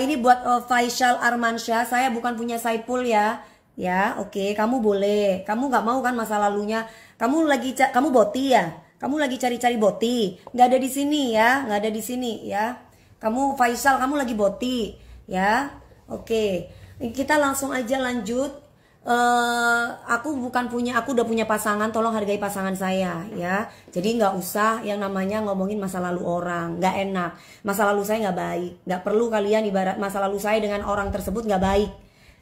ini buat uh, Faisal Armansyah. Saya bukan punya Saipul ya. Ya, oke, okay, kamu boleh. Kamu gak mau kan masa lalunya? Kamu lagi kamu boti ya? Kamu lagi cari-cari boti. Gak ada di sini ya, gak ada di sini ya. Kamu Faisal, kamu lagi boti ya. Oke. Okay. Kita langsung aja lanjut Uh, aku bukan punya aku udah punya pasangan tolong hargai pasangan saya ya jadi nggak usah yang namanya ngomongin masa lalu orang nggak enak masa lalu saya nggak baik nggak perlu kalian ibarat masa lalu saya dengan orang tersebut nggak baik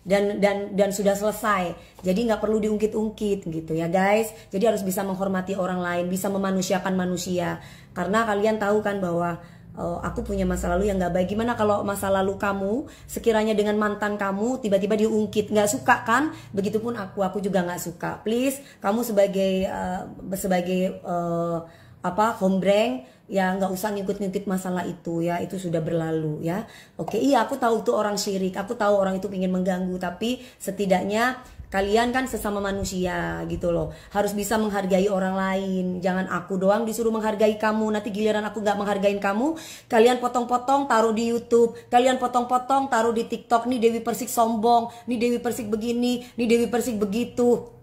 dan dan dan sudah selesai jadi nggak perlu diungkit-ungkit gitu ya guys jadi harus bisa menghormati orang lain bisa memanusiakan manusia karena kalian tahu kan bahwa oh, aku punya masa lalu yang nggak baik gimana kalau masa lalu kamu sekiranya dengan mantan kamu tiba-tiba diungkit nggak suka kan begitupun aku aku juga nggak suka please kamu sebagai uh, sebagai uh, apa hombreng ya nggak usah ngikut-ngikut masalah itu ya itu sudah berlalu ya oke iya aku tahu tuh orang syirik aku tahu orang itu ingin mengganggu tapi setidaknya kalian kan sesama manusia gitu loh harus bisa menghargai orang lain jangan aku doang disuruh menghargai kamu nanti giliran aku nggak menghargai kamu kalian potong-potong taruh di YouTube kalian potong-potong taruh di TikTok nih Dewi Persik sombong nih Dewi Persik begini nih Dewi Persik begitu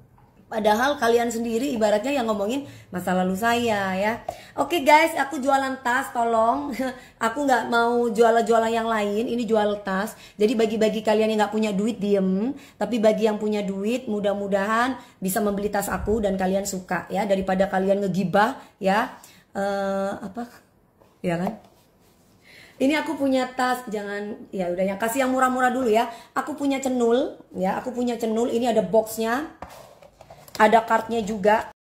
Padahal kalian sendiri ibaratnya yang ngomongin masa lalu saya ya. Oke okay guys, aku jualan tas, tolong. aku nggak mau jualan-jualan yang lain. Ini jual tas. Jadi bagi-bagi kalian yang nggak punya duit diem. Tapi bagi yang punya duit, mudah-mudahan bisa membeli tas aku dan kalian suka ya. Daripada kalian ngegibah ya. Uh, apa? Ya kan? ini aku punya tas jangan ya udah yang kasih yang murah-murah dulu ya aku punya cenul ya aku punya cenul ini ada boxnya ada kartnya juga